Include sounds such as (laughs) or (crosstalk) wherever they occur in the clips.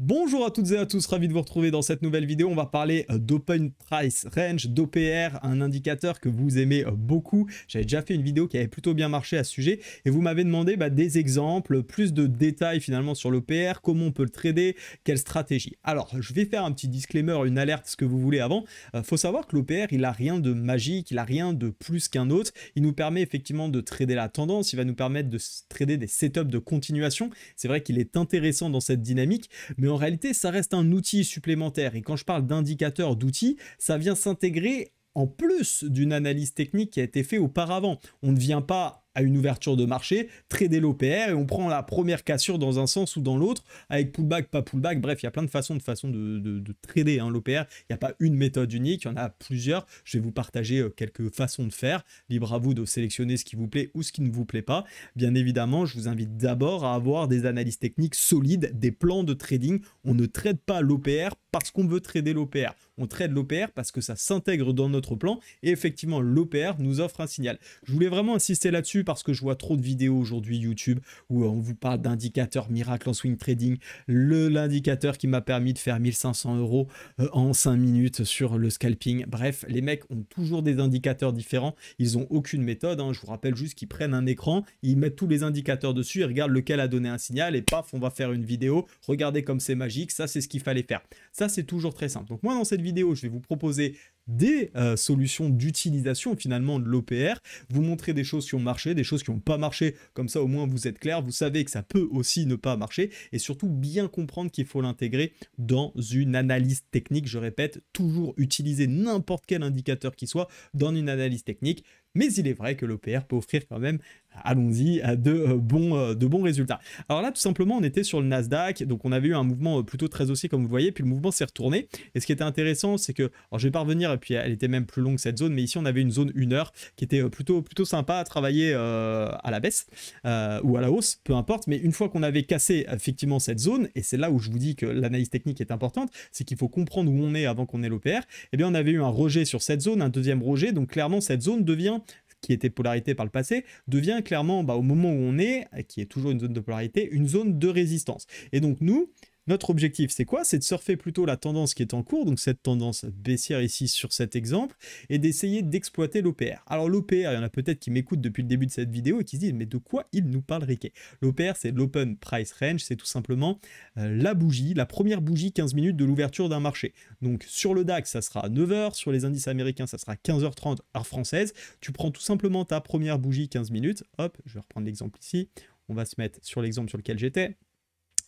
Bonjour à toutes et à tous, ravi de vous retrouver dans cette nouvelle vidéo. On va parler euh, d'Open Price Range, d'OPR, un indicateur que vous aimez euh, beaucoup. J'avais déjà fait une vidéo qui avait plutôt bien marché à ce sujet et vous m'avez demandé bah, des exemples, plus de détails finalement sur l'OPR, comment on peut le trader, quelle stratégie. Alors, je vais faire un petit disclaimer, une alerte, ce que vous voulez avant. il euh, faut savoir que l'OPR, il a rien de magique, il a rien de plus qu'un autre. Il nous permet effectivement de trader la tendance, il va nous permettre de trader des setups de continuation. C'est vrai qu'il est intéressant dans cette dynamique, mais mais en réalité, ça reste un outil supplémentaire. Et quand je parle d'indicateur d'outils, ça vient s'intégrer en plus d'une analyse technique qui a été faite auparavant. On ne vient pas à une ouverture de marché, trader l'OPR et on prend la première cassure dans un sens ou dans l'autre, avec pullback, pas pullback, bref, il y a plein de façons de, façon de, trader hein, l'OPR. Il n'y a pas une méthode unique, il y en a plusieurs. Je vais vous partager euh, quelques façons de faire. Libre à vous de sélectionner ce qui vous plaît ou ce qui ne vous plaît pas. Bien évidemment, je vous invite d'abord à avoir des analyses techniques solides, des plans de trading. On ne trade pas l'OPR parce qu'on veut trader l'OPR on trade l'OPR parce que ça s'intègre dans notre plan et effectivement l'OPR nous offre un signal. Je voulais vraiment insister là-dessus parce que je vois trop de vidéos aujourd'hui YouTube où on vous parle d'indicateurs miracle en swing trading, le l'indicateur qui m'a permis de faire 1500 euros euh, en 5 minutes sur le scalping. Bref, les mecs ont toujours des indicateurs différents, ils ont aucune méthode, hein. je vous rappelle juste qu'ils prennent un écran, ils mettent tous les indicateurs dessus, ils regardent lequel a donné un signal et paf, on va faire une vidéo, regardez comme c'est magique, ça c'est ce qu'il fallait faire. Ça c'est toujours très simple. Donc moi dans cette vidéo, je vais vous proposer des euh, solutions d'utilisation finalement de l'OPR, vous montrer des choses qui ont marché, des choses qui n'ont pas marché, comme ça au moins vous êtes clair, vous savez que ça peut aussi ne pas marcher, et surtout bien comprendre qu'il faut l'intégrer dans une analyse technique, je répète, toujours utiliser n'importe quel indicateur qui soit dans une analyse technique, mais il est vrai que l'OPR peut offrir quand même, allons-y, euh, de euh, bons, de bons résultats. Alors là, tout simplement, on était sur le Nasdaq, donc on avait eu un mouvement plutôt très haussier, comme vous voyez, puis le mouvement s'est retourné. Et ce qui était intéressant, c'est que, alors je vais pas revenir et puis elle était même plus longue cette zone, mais ici on avait une zone 1 heure qui était euh, plutôt, plutôt sympa à travailler euh, à la baisse euh, ou à la hausse, peu importe, mais une fois qu'on avait cassé effectivement cette zone, et c'est là où je vous dis que l'analyse technique est importante, c'est qu'il faut comprendre où on est avant qu'on ait l'OPR, et eh bien on avait eu un rejet sur cette zone, un deuxième rejet, donc clairement cette zone devient qui était polarité par le passé, devient clairement, bah, au moment où on est, qui est toujours une zone de polarité, une zone de résistance. Et donc nous, notre objectif, c'est quoi C'est de surfer plutôt la tendance qui est en cours, donc cette tendance baissière ici sur cet exemple, et d'essayer d'exploiter l'OPR. Alors l'OPR, il y en a peut-être qui m'écoutent depuis le début de cette vidéo et qui se disent, mais de quoi il nous parle Riquet L'OPR, c'est l'Open Price Range, c'est tout simplement euh, la bougie, la première bougie 15 minutes de l'ouverture d'un marché. Donc sur le DAX, ça sera 9h, sur les indices américains, ça sera 15h30 heure française. Tu prends tout simplement ta première bougie 15 minutes, hop, je vais reprendre l'exemple ici, on va se mettre sur l'exemple sur lequel j'étais,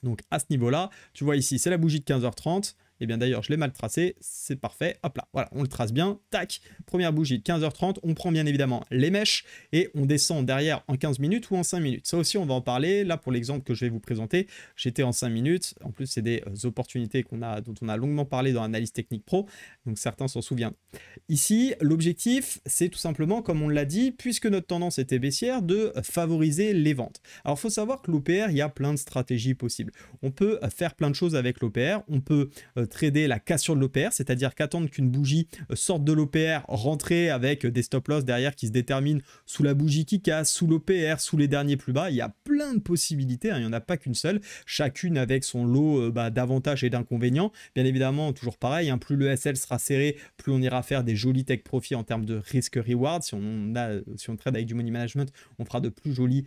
donc à ce niveau-là, tu vois ici, c'est la bougie de 15h30. Et eh bien d'ailleurs, je l'ai mal tracé, c'est parfait. Hop là, voilà, on le trace bien. Tac, première bougie, 15h30. On prend bien évidemment les mèches et on descend derrière en 15 minutes ou en 5 minutes. Ça aussi, on va en parler. Là, pour l'exemple que je vais vous présenter, j'étais en 5 minutes. En plus, c'est des euh, opportunités a, dont on a longuement parlé dans Analyse Technique Pro, donc certains s'en souviennent. Ici, l'objectif, c'est tout simplement, comme on l'a dit, puisque notre tendance était baissière, de favoriser les ventes. Alors, il faut savoir que l'OPR, il y a plein de stratégies possibles. On peut euh, faire plein de choses avec l'OPR. On peut euh, trader la cassure de l'OPR, c'est-à-dire qu'attendre qu'une bougie euh, sorte de l'OPR, rentrer avec euh, des stop-loss derrière qui se déterminent sous la bougie qui casse, sous l'OPR, sous les derniers plus bas. Il y a plein de possibilités, hein, il n'y en a pas qu'une seule, chacune avec son lot euh, bah, d'avantages et d'inconvénients. Bien évidemment, toujours pareil, hein, plus le SL sera serré, plus on ira faire des jolis tech profits en termes de risque reward Si on, a, si on trade avec du money management, on fera de plus jolis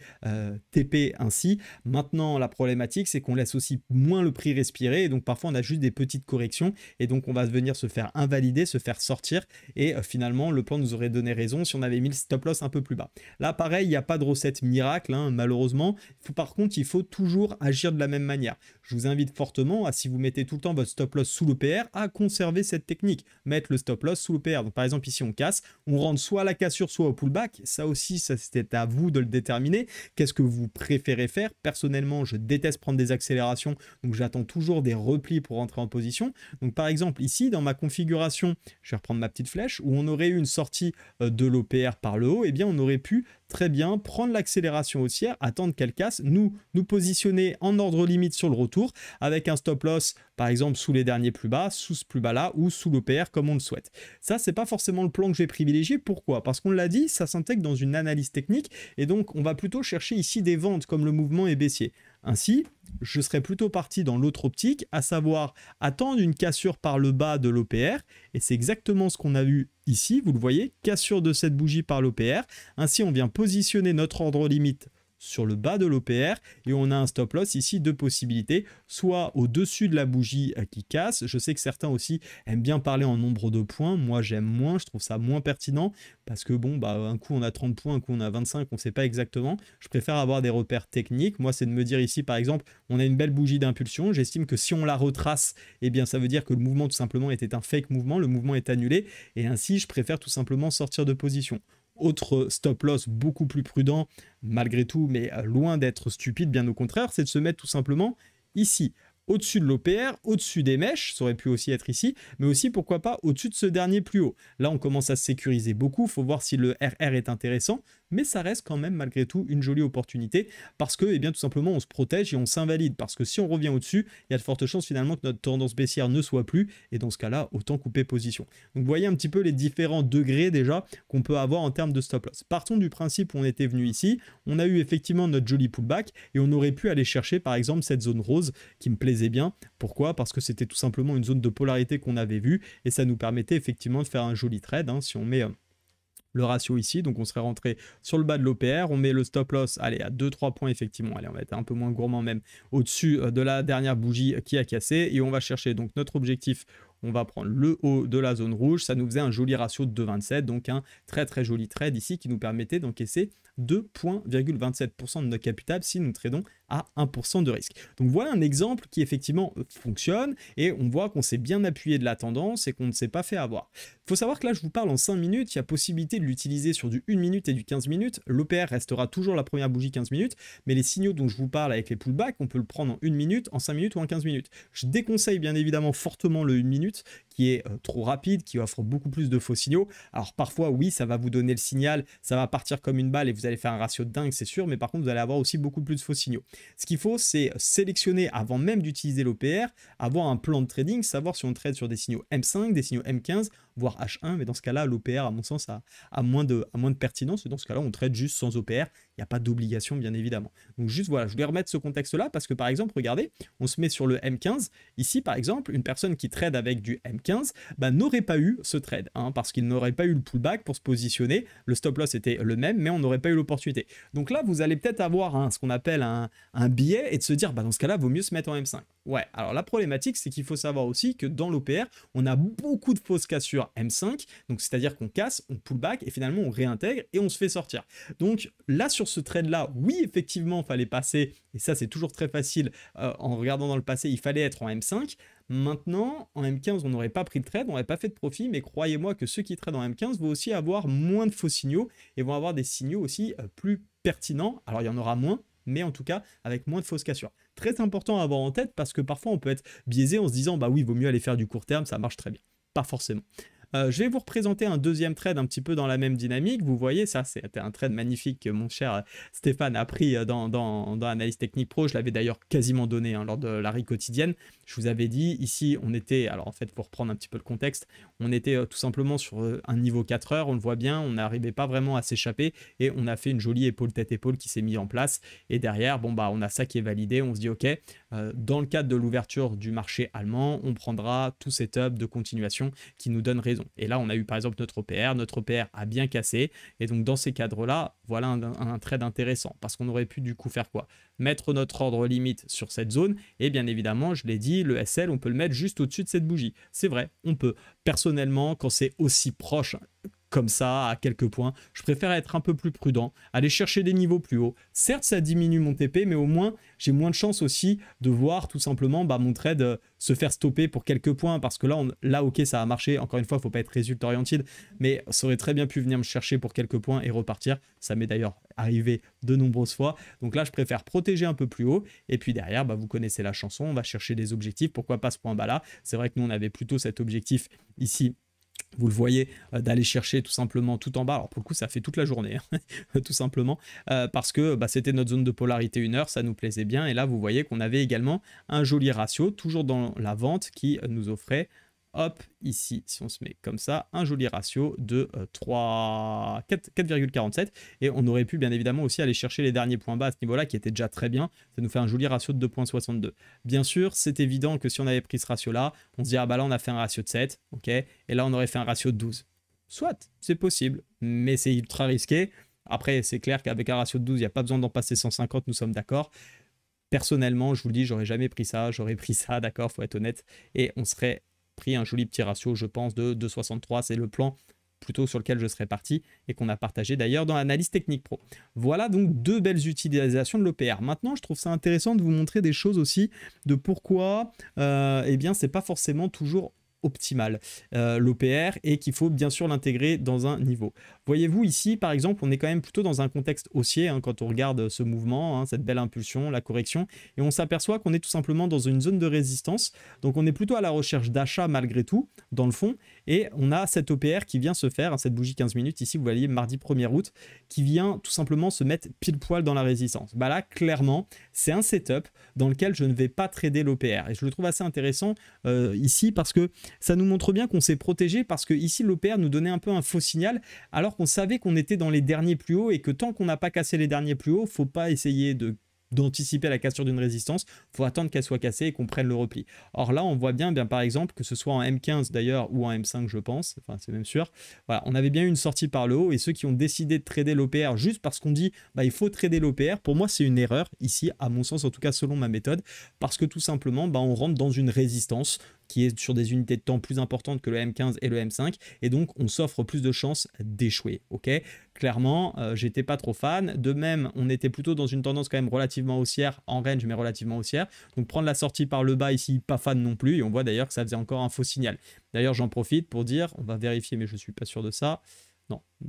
TP ainsi. Maintenant, la problématique, c'est qu'on laisse aussi moins le prix respirer, donc parfois on a juste des petites correction et donc on va venir se faire invalider, se faire sortir et euh, finalement le plan nous aurait donné raison si on avait mis le stop loss un peu plus bas. Là pareil, il n'y a pas de recette miracle hein, malheureusement. par contre, il faut toujours agir de la même manière. Je vous invite fortement à si vous mettez tout le temps votre stop loss sous l'OPR à conserver cette technique, mettre le stop loss sous l'OPR. Donc par exemple ici on casse, on rentre soit à la cassure soit au pullback. Ça aussi, ça c'était à vous de le déterminer. Qu'est-ce que vous préférez faire Personnellement, je déteste prendre des accélérations, donc j'attends toujours des replis pour rentrer en position donc par exemple ici dans ma configuration, je vais reprendre ma petite flèche, où on aurait eu une sortie euh, de l'OPR par le haut, et eh bien on aurait pu très bien, prendre l'accélération haussière, attendre qu'elle casse, nous nous positionner en ordre limite sur le retour avec un stop loss par exemple sous les derniers plus bas, sous ce plus bas là ou sous l'OPR comme on le souhaite. Ça c'est pas forcément le plan que j'ai privilégié, pourquoi Parce qu'on l'a dit, ça s'intègre dans une analyse technique et donc on va plutôt chercher ici des ventes comme le mouvement est baissier. Ainsi, je serais plutôt parti dans l'autre optique, à savoir attendre une cassure par le bas de l'OPR, et c'est exactement ce qu'on a vu Ici, vous le voyez, cassure de cette bougie par l'OPR. Ainsi, on vient positionner notre ordre limite sur le bas de l'OPR et on a un stop loss ici deux possibilités soit au-dessus de la bougie euh, qui casse je sais que certains aussi aiment bien parler en nombre de points moi j'aime moins je trouve ça moins pertinent parce que bon bah un coup on a 30 points un coup on a 25 on ne sait pas exactement je préfère avoir des repères techniques moi c'est de me dire ici par exemple on a une belle bougie d'impulsion j'estime que si on la retrace et eh bien ça veut dire que le mouvement tout simplement était un fake mouvement le mouvement est annulé et ainsi je préfère tout simplement sortir de position autre stop loss beaucoup plus prudent, malgré tout, mais loin d'être stupide, bien au contraire, c'est de se mettre tout simplement ici au-dessus de l'OPR, au-dessus des mèches, ça aurait pu aussi être ici, mais aussi pourquoi pas au-dessus de ce dernier plus haut. Là, on commence à sécuriser beaucoup, faut voir si le RR est intéressant mais ça reste quand même malgré tout une jolie opportunité parce que, eh bien, tout simplement, on se protège et on s'invalide parce que si on revient au-dessus, il y a de fortes chances finalement que notre tendance baissière ne soit plus et dans ce cas-là, autant couper position. Donc, vous voyez un petit peu les différents degrés déjà qu'on peut avoir en termes de stop loss. Partons du principe où on était venu ici, on a eu effectivement notre joli pullback et on aurait pu aller chercher par exemple cette zone rose qui me plaisait bien. Pourquoi Parce que c'était tout simplement une zone de polarité qu'on avait vue et ça nous permettait effectivement de faire un joli trade. Hein, si on met euh, le ratio ici. Donc on serait rentré sur le bas de l'OPR. On met le stop loss, allez, à 2-3 points effectivement. Allez, on va être un peu moins gourmand même au-dessus euh, de la dernière bougie euh, qui a cassé. Et on va chercher donc notre objectif on va prendre le haut de la zone rouge, ça nous faisait un joli ratio de 2,27, donc un très très joli trade ici qui nous permettait d'encaisser 2,27% de notre capital si nous tradons 1% de risque. Donc voilà un exemple qui effectivement euh, fonctionne et on voit qu'on s'est bien appuyé de la tendance et qu'on ne s'est pas fait avoir. Faut savoir que là je vous parle en cinq minutes, il y a possibilité de l'utiliser sur du 1 minute et du 15 minutes. L'OPR restera toujours la première bougie 15 minutes, mais les signaux dont je vous parle avec les pullbacks, on peut le prendre en une minute, en 5 minutes ou en 15 minutes. Je déconseille bien évidemment fortement le 1 minute qui est euh, trop rapide, qui offre beaucoup plus de faux signaux. Alors parfois, oui, ça va vous donner le signal, ça va partir comme une balle et vous allez faire un ratio de dingue, c'est sûr, mais par contre, vous allez avoir aussi beaucoup plus de faux signaux. Ce qu'il faut, c'est euh, sélectionner avant même d'utiliser l'OPR, avoir un plan de trading, savoir si on trade sur des signaux M5, des signaux M15 voire H1, mais dans ce cas-là, l'OPR, à mon sens, a, moins de, moins de pertinence. Et dans ce cas-là, on trade juste sans OPR. Il n'y a pas d'obligation, bien évidemment. Donc, juste voilà, je voulais remettre ce contexte-là parce que, par exemple, regardez, on se met sur le M15. Ici, par exemple, une personne qui trade avec du M15 bah, n'aurait pas eu ce trade hein, parce qu'il n'aurait pas eu le pullback pour se positionner. Le stop loss était le même, mais on n'aurait pas eu l'opportunité. Donc là, vous allez peut-être avoir hein, ce qu'on appelle un, un biais et de se dire, bah, dans ce cas-là, vaut mieux se mettre en M5. Ouais, alors la problématique, c'est qu'il faut savoir aussi que dans l'OPR, on a beaucoup de fausses cassures M5, donc c'est-à-dire qu'on casse, on pull back, et finalement on réintègre et on se fait sortir. Donc là, sur ce trade-là, oui, effectivement, il fallait passer, et ça c'est toujours très facile, euh, en regardant dans le passé, il fallait être en M5, Maintenant, en M15, on n'aurait pas pris le trade, on n'aurait pas fait de profit, mais croyez-moi que ceux qui tradent en M15 vont aussi avoir moins de faux signaux et vont avoir des signaux aussi euh, plus pertinents. Alors, il y en aura moins, mais en tout cas, avec moins de fausses cassures très important à avoir en tête parce que parfois on peut être biaisé en se disant bah oui, vaut mieux aller faire du court terme, ça marche très bien. Pas forcément. Euh, je vais vous représenter un deuxième trade un petit peu dans la même dynamique. Vous voyez, ça, c'était un trade magnifique que mon cher euh, Stéphane a pris euh, dans, dans, Analyse Technique Pro. Je l'avais d'ailleurs quasiment donné hein, lors de la riz quotidienne. Je vous avais dit, ici, on était, alors en fait, pour reprendre un petit peu le contexte, on était tout simplement sur un niveau 4 heures. On le voit bien, on n'arrivait pas vraiment à s'échapper et on a fait une jolie épaule tête-épaule qui s'est mise en place. Et derrière, bon, bah, on a ça qui est validé. On se dit, OK, dans le cadre de l'ouverture du marché allemand, on prendra tout cet tubs de continuation qui nous donne raison et là, on a eu par exemple notre OPR, notre OPR a bien cassé. Et donc, dans ces cadres-là, voilà un, un, trade intéressant parce qu'on aurait pu du coup faire quoi Mettre notre ordre limite sur cette zone. Et bien évidemment, je l'ai dit, le SL, on peut le mettre juste au-dessus de cette bougie. C'est vrai, on peut. Personnellement, quand c'est aussi proche comme ça à quelques points. Je préfère être un peu plus prudent, aller chercher des niveaux plus hauts. Certes, ça diminue mon TP, mais au moins, j'ai moins de chance aussi de voir tout simplement bah, mon trade euh, se faire stopper pour quelques points parce que là, là, ok, ça a marché. Encore une fois, il faut pas être résultat orienté mais ça aurait très bien pu venir me chercher pour quelques points et repartir. Ça m'est d'ailleurs arrivé de nombreuses fois. Donc là, je préfère protéger un peu plus haut. Et puis derrière, bah, vous connaissez la chanson, on va chercher des objectifs. Pourquoi pas ce point bas là C'est vrai que nous, on avait plutôt cet objectif ici vous le voyez, euh, d'aller chercher tout simplement tout en bas. Alors pour le coup, ça fait toute la journée, hein, (laughs) tout simplement, euh, parce que bah, c'était notre zone de polarité une heure, ça nous plaisait bien. Et là, vous voyez qu'on avait également un joli ratio, toujours dans la vente, qui nous offrait Hop, ici, si on se met comme ça, un joli ratio de 3, euh, 4,47. Et on aurait pu bien évidemment aussi aller chercher les derniers points bas à ce niveau-là, qui était déjà très bien. Ça nous fait un joli ratio de 2,62. Bien sûr, c'est évident que si on avait pris ce ratio-là, on se dit, ah, bah là, on a fait un ratio de 7, ok Et là, on aurait fait un ratio de 12. Soit, c'est possible, mais c'est ultra risqué. Après, c'est clair qu'avec un ratio de 12, il n'y a pas besoin d'en passer 150, nous sommes d'accord personnellement, je vous le dis, j'aurais jamais pris ça, j'aurais pris ça, d'accord, faut être honnête, et on serait pris un joli petit ratio, je pense, de 2,63. C'est le plan plutôt sur lequel je serais parti et qu'on a partagé d'ailleurs dans l'analyse technique pro. Voilà donc deux belles utilisations de l'OPR. Maintenant, je trouve ça intéressant de vous montrer des choses aussi de pourquoi, euh, eh bien, c'est pas forcément toujours optimale, euh, l'OPR, et qu'il faut bien sûr l'intégrer dans un niveau. Voyez-vous ici, par exemple, on est quand même plutôt dans un contexte haussier hein, quand on regarde ce mouvement, hein, cette belle impulsion, la correction, et on s'aperçoit qu'on est tout simplement dans une zone de résistance, donc on est plutôt à la recherche d'achat malgré tout, dans le fond, et on a cette OPR qui vient se faire, hein, cette bougie 15 minutes ici, vous voyez, mardi 1er août, qui vient tout simplement se mettre pile poil dans la résistance. Bah là, clairement, c'est un setup dans lequel je ne vais pas trader l'OPR, et je le trouve assez intéressant euh, ici parce que ça nous montre bien qu'on s'est protégé parce que ici l'OPR nous donnait un peu un faux signal alors qu'on savait qu'on était dans les derniers plus hauts et que tant qu'on n'a pas cassé les derniers plus hauts, faut pas essayer de d'anticiper la cassure d'une résistance, Il faut attendre qu'elle soit cassée et qu'on prenne le repli. Or là, on voit bien, bien par exemple, que ce soit en M15 d'ailleurs ou en M5, je pense, enfin c'est même sûr, voilà, on avait bien eu une sortie par le haut et ceux qui ont décidé de trader l'OPR juste parce qu'on dit bah, il faut trader l'OPR, pour moi c'est une erreur ici, à mon sens, en tout cas selon ma méthode, parce que tout simplement, bah, on rentre dans une résistance qui est sur des unités de temps plus importantes que le M15 et le M5, et donc on s'offre plus de chances d'échouer. Ok, clairement, euh, j'étais pas trop fan. De même, on était plutôt dans une tendance quand même relativement haussière en range, mais relativement haussière. Donc prendre la sortie par le bas ici, pas fan non plus. Et on voit d'ailleurs que ça faisait encore un faux signal. D'ailleurs, j'en profite pour dire, on va vérifier, mais je suis pas sûr de ça.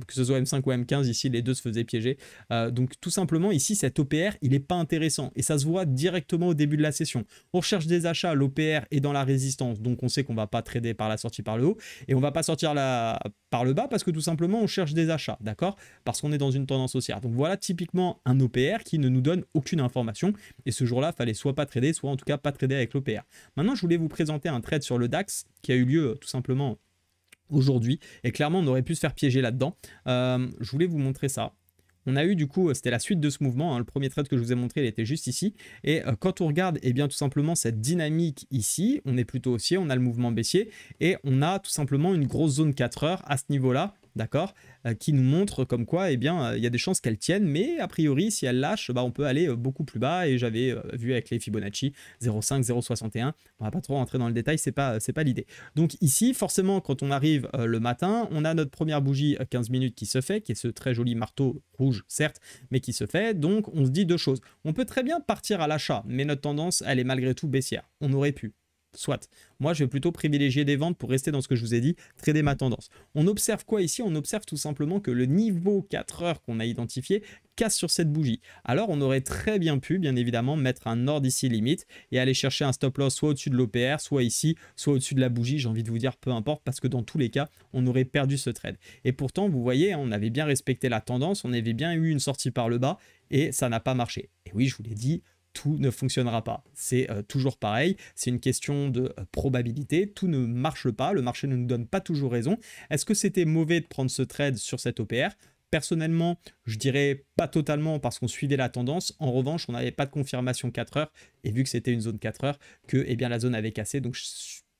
Que ce soit M5 ou M15, ici les deux se faisaient piéger. Euh, donc tout simplement, ici cet OPR, il n'est pas intéressant. Et ça se voit directement au début de la session. On recherche des achats, l'OPR est dans la résistance. Donc on sait qu'on va pas trader par la sortie par le haut. Et on va pas sortir là par le bas parce que tout simplement on cherche des achats. D'accord Parce qu'on est dans une tendance haussière. Donc voilà typiquement un OPR qui ne nous donne aucune information. Et ce jour-là, fallait soit pas trader, soit en tout cas pas trader avec l'OPR. Maintenant, je voulais vous présenter un trade sur le DAX qui a eu lieu tout simplement aujourd'hui. Et clairement, on aurait pu se faire piéger là-dedans. Euh, je voulais vous montrer ça. On a eu du coup, c'était la suite de ce mouvement. Hein. Le premier trade que je vous ai montré, il était juste ici. Et euh, quand on regarde, et eh bien tout simplement cette dynamique ici, on est plutôt haussier, on a le mouvement baissier et on a tout simplement une grosse zone 4 heures à ce niveau-là d'accord euh, Qui nous montre comme quoi, eh bien, euh, il y a des chances qu'elle tienne, mais a priori, si elle lâche, bah, on peut aller euh, beaucoup plus bas. Et j'avais vu avec les Fibonacci 0,5, 0,61. On va pas trop rentrer dans le détail, c'est pas, c'est pas l'idée. Donc ici, forcément, quand on arrive le matin, on a notre première bougie 15 minutes qui se fait, qui est ce très joli marteau rouge, certes, mais qui se fait. Donc on se dit deux choses. On peut très bien partir à l'achat, mais notre tendance, elle est malgré tout baissière. On aurait pu, Soit. Moi, je vais plutôt privilégier des ventes pour rester dans ce que je vous ai dit, trader ma tendance. On observe quoi ici On observe tout simplement que le niveau 4 heures qu'on a identifié casse sur cette bougie. Alors, on aurait très bien pu, bien évidemment, mettre un ordre ici limite et aller chercher un stop loss soit au-dessus de l'OPR, soit ici, soit au-dessus de la bougie. J'ai envie de vous dire, peu importe, parce que dans tous les cas, on aurait perdu ce trade. Et pourtant, vous voyez, on avait bien respecté la tendance, on avait bien eu une sortie par le bas et ça n'a pas marché. Et oui, je vous l'ai dit, tout ne fonctionnera pas. C'est euh, toujours pareil, c'est une question de euh, probabilité, tout ne marche pas, le marché ne nous donne pas toujours raison. Est-ce que c'était mauvais de prendre ce trade sur cette OPR Personnellement, je dirais pas totalement parce qu'on suivait la tendance. En revanche, on n'avait pas de confirmation 4 heures et vu que c'était une zone 4 heures, que eh bien, la zone avait cassé. Donc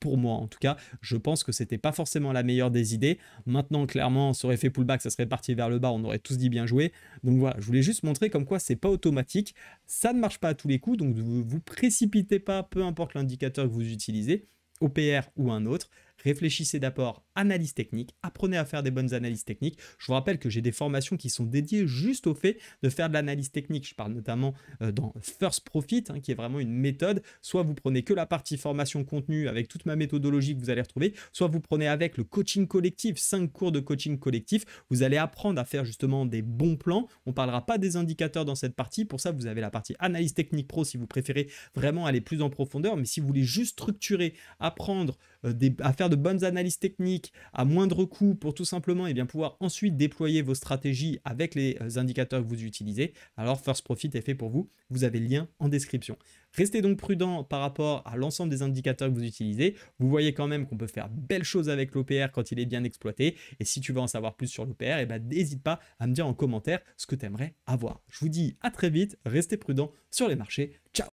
pour moi en tout cas, je pense que c'était pas forcément la meilleure des idées. Maintenant, clairement, on serait fait pullback, ça serait parti vers le bas, on aurait tous dit bien joué. Donc voilà, je voulais juste montrer comme quoi c'est pas automatique, ça ne marche pas à tous les coups, donc vous, vous précipitez pas, peu importe l'indicateur que vous utilisez, OPR ou un autre, réfléchissez d'abord analyse technique, apprenez à faire des bonnes analyses techniques. Je vous rappelle que j'ai des formations qui sont dédiées juste au fait de faire de l'analyse technique. Je parle notamment euh, dans First Profit, hein, qui est vraiment une méthode. Soit vous prenez que la partie formation contenu avec toute ma méthodologie que vous allez retrouver, soit vous prenez avec le coaching collectif, cinq cours de coaching collectif. Vous allez apprendre à faire justement des bons plans. On ne parlera pas des indicateurs dans cette partie. Pour ça, vous avez la partie analyse technique pro si vous préférez vraiment aller plus en profondeur. Mais si vous voulez juste structurer, apprendre, euh, à faire de bonnes analyses techniques à moindre coût pour tout simplement et eh bien, pouvoir ensuite déployer vos stratégies avec les euh, indicateurs que vous utilisez, alors First Profit est fait pour vous. Vous avez le lien en description. Restez donc prudent par rapport à l'ensemble des indicateurs que vous utilisez. Vous voyez quand même qu'on peut faire belles choses avec l'OPR quand il est bien exploité. Et si tu veux en savoir plus sur l'OPR, eh ben, n'hésite pas à me dire en commentaire ce que tu aimerais avoir. Je vous dis à très vite, restez prudent sur les marchés. Ciao